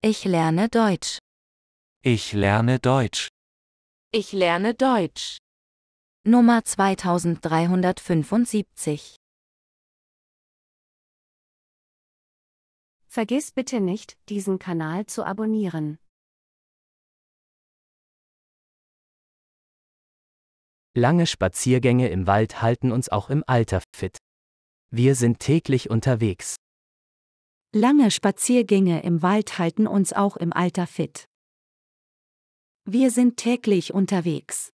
Ich lerne Deutsch. Ich lerne Deutsch. Ich lerne Deutsch. Nummer 2375. Vergiss bitte nicht, diesen Kanal zu abonnieren. Lange Spaziergänge im Wald halten uns auch im Alter fit. Wir sind täglich unterwegs. Lange Spaziergänge im Wald halten uns auch im Alter fit. Wir sind täglich unterwegs.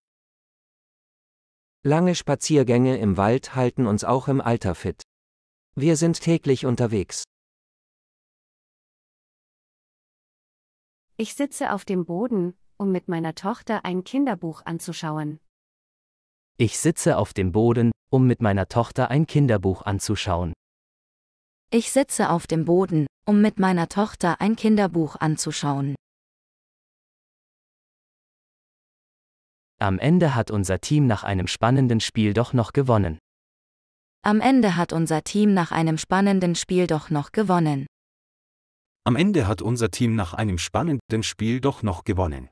Lange Spaziergänge im Wald halten uns auch im Alter fit. Wir sind täglich unterwegs. Ich sitze auf dem Boden, um mit meiner Tochter ein Kinderbuch anzuschauen. Ich sitze auf dem Boden, um mit meiner Tochter ein Kinderbuch anzuschauen. Ich sitze auf dem Boden, um mit meiner Tochter ein Kinderbuch anzuschauen. Am Ende hat unser Team nach einem spannenden Spiel doch noch gewonnen. Am Ende hat unser Team nach einem spannenden Spiel doch noch gewonnen. Am Ende hat unser Team nach einem spannenden Spiel doch noch gewonnen.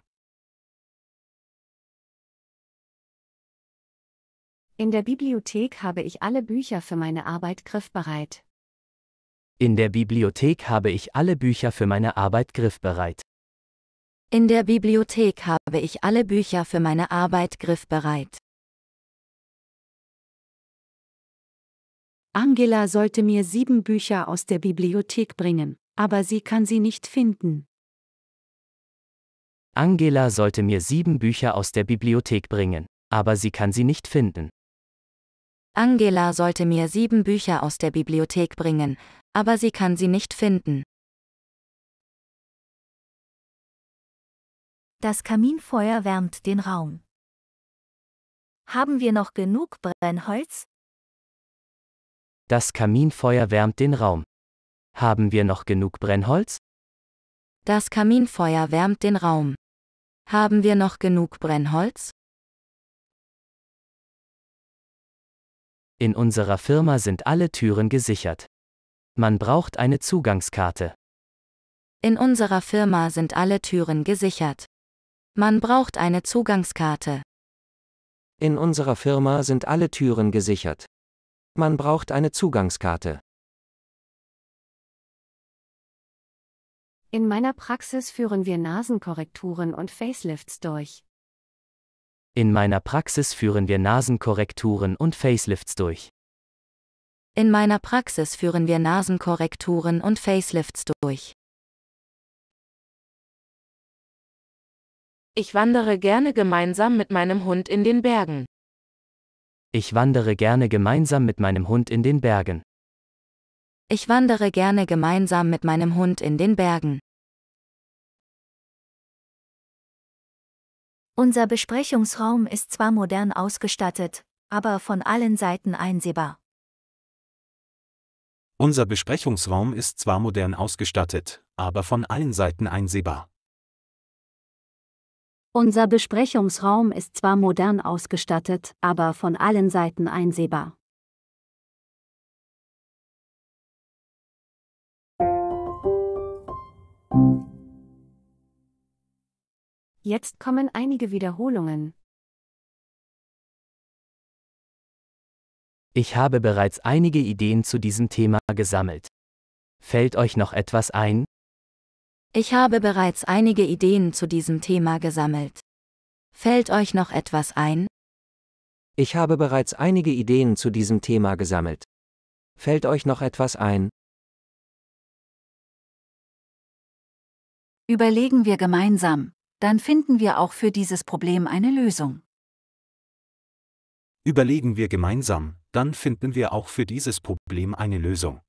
In der Bibliothek habe ich alle Bücher für meine Arbeit griffbereit. In der Bibliothek habe ich alle Bücher für meine Arbeit griffbereit. In der Bibliothek habe ich alle Bücher für meine Arbeit griffbereit. Angela sollte mir sieben Bücher aus der Bibliothek bringen, aber sie kann sie nicht finden. Angela sollte mir sieben Bücher aus der Bibliothek bringen, aber sie kann sie nicht finden. Angela sollte mir sieben Bücher aus der Bibliothek bringen, aber sie kann sie nicht finden. Das Kaminfeuer wärmt den Raum. Haben wir noch genug Brennholz? Das Kaminfeuer wärmt den Raum. Haben wir noch genug Brennholz? Das Kaminfeuer wärmt den Raum. Haben wir noch genug Brennholz? In unserer Firma sind alle Türen gesichert. Man braucht eine Zugangskarte. In unserer Firma sind alle Türen gesichert. Man braucht eine Zugangskarte. In unserer Firma sind alle Türen gesichert. Man braucht eine Zugangskarte. In meiner Praxis führen wir Nasenkorrekturen und Facelifts durch. In meiner Praxis führen wir Nasenkorrekturen und Facelifts durch. In meiner Praxis führen wir Nasenkorrekturen und Facelifts durch. Ich wandere gerne gemeinsam mit meinem Hund in den Bergen. Ich wandere gerne gemeinsam mit meinem Hund in den Bergen. Ich wandere gerne gemeinsam mit meinem Hund in den Bergen. Unser Besprechungsraum ist zwar modern ausgestattet, aber von allen Seiten einsehbar. Unser Besprechungsraum ist zwar modern ausgestattet, aber von allen Seiten einsehbar. Unser Besprechungsraum ist zwar modern ausgestattet, aber von allen Seiten einsehbar. Jetzt kommen einige Wiederholungen. Ich habe bereits einige Ideen zu diesem Thema gesammelt. Fällt euch noch etwas ein? Ich habe bereits einige Ideen zu diesem Thema gesammelt. Fällt euch noch etwas ein? Ich habe bereits einige Ideen zu diesem Thema gesammelt. Fällt euch noch etwas ein? Überlegen wir gemeinsam, dann finden wir auch für dieses Problem eine Lösung. Überlegen wir gemeinsam, dann finden wir auch für dieses Problem eine Lösung.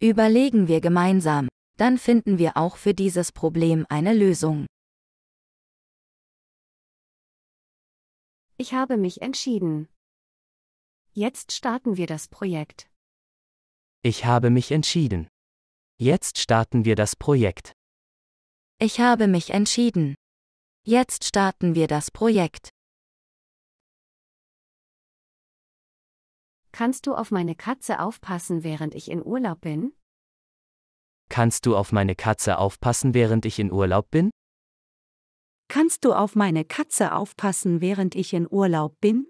Überlegen wir gemeinsam, dann finden wir auch für dieses Problem eine Lösung. Ich habe mich entschieden. Jetzt starten wir das Projekt. Ich habe mich entschieden. Jetzt starten wir das Projekt. Ich habe mich entschieden. Jetzt starten wir das Projekt. Kannst du auf meine Katze aufpassen, während ich in Urlaub bin? Kannst du auf meine Katze aufpassen, während ich in Urlaub bin? Kannst du auf meine Katze aufpassen, während ich in Urlaub bin?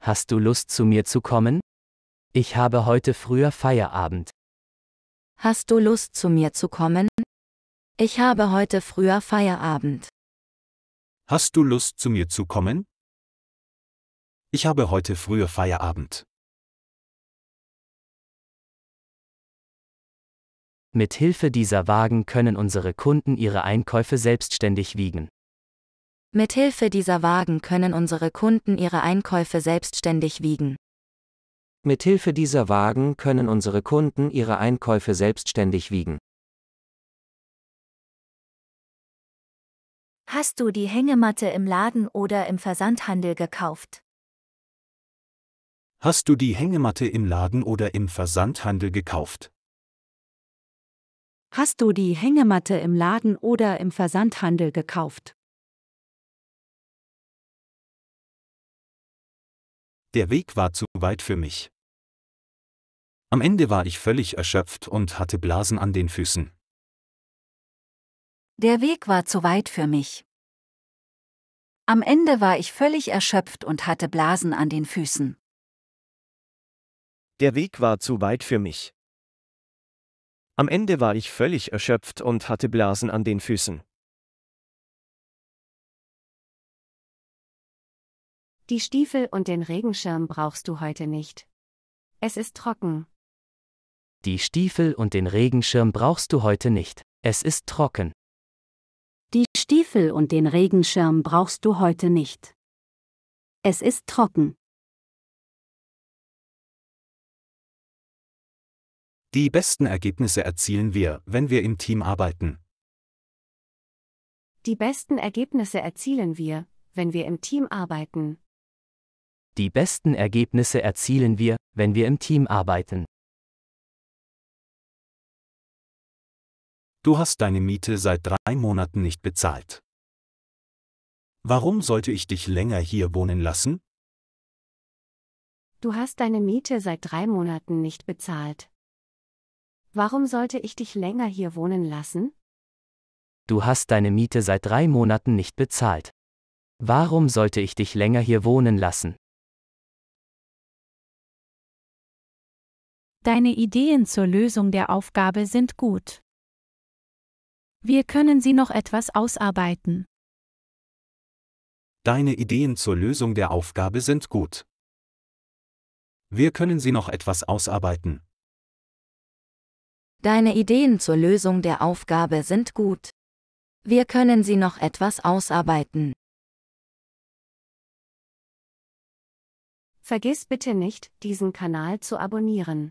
Hast du Lust zu mir zu kommen? Ich habe heute früher Feierabend. Hast du Lust zu mir zu kommen? Ich habe heute früher Feierabend. Hast du Lust zu mir zu kommen? Ich habe heute früher Feierabend. Mit Hilfe dieser Wagen können unsere Kunden ihre Einkäufe selbstständig wiegen. Mit Hilfe dieser Wagen können unsere Kunden ihre Einkäufe selbstständig wiegen. Mit Hilfe dieser Wagen können unsere Kunden ihre Einkäufe selbstständig wiegen. Hast du die Hängematte im Laden oder im Versandhandel gekauft? Hast du die Hängematte im Laden oder im Versandhandel gekauft? Hast du die Hängematte im Laden oder im Versandhandel gekauft? Der Weg war zu weit für mich. Am Ende war ich völlig erschöpft und hatte Blasen an den Füßen. Der Weg war zu weit für mich. Am Ende war ich völlig erschöpft und hatte Blasen an den Füßen. Der Weg war zu weit für mich. Am Ende war ich völlig erschöpft und hatte Blasen an den Füßen. Die Stiefel und den Regenschirm brauchst du heute nicht. Es ist trocken. Die Stiefel und den Regenschirm brauchst du heute nicht. Es ist trocken. Die Stiefel und den Regenschirm brauchst du heute nicht. Es ist trocken. Die besten Ergebnisse erzielen wir, wenn wir im Team arbeiten. Die besten Ergebnisse erzielen wir, wenn wir im Team arbeiten. Die besten Ergebnisse erzielen wir, wenn wir im Team arbeiten. du hast deine Miete seit drei Monaten nicht bezahlt. Warum sollte ich dich länger hier wohnen lassen? Du hast deine Miete seit drei Monaten nicht bezahlt. Warum sollte ich dich länger hier wohnen lassen? Du hast deine Miete seit drei Monaten nicht bezahlt. Warum sollte ich dich länger hier wohnen lassen? Deine Ideen zur Lösung der Aufgabe sind gut. Wir können sie noch etwas ausarbeiten. Deine Ideen zur Lösung der Aufgabe sind gut. Wir können sie noch etwas ausarbeiten. Deine Ideen zur Lösung der Aufgabe sind gut. Wir können sie noch etwas ausarbeiten. Vergiss bitte nicht, diesen Kanal zu abonnieren.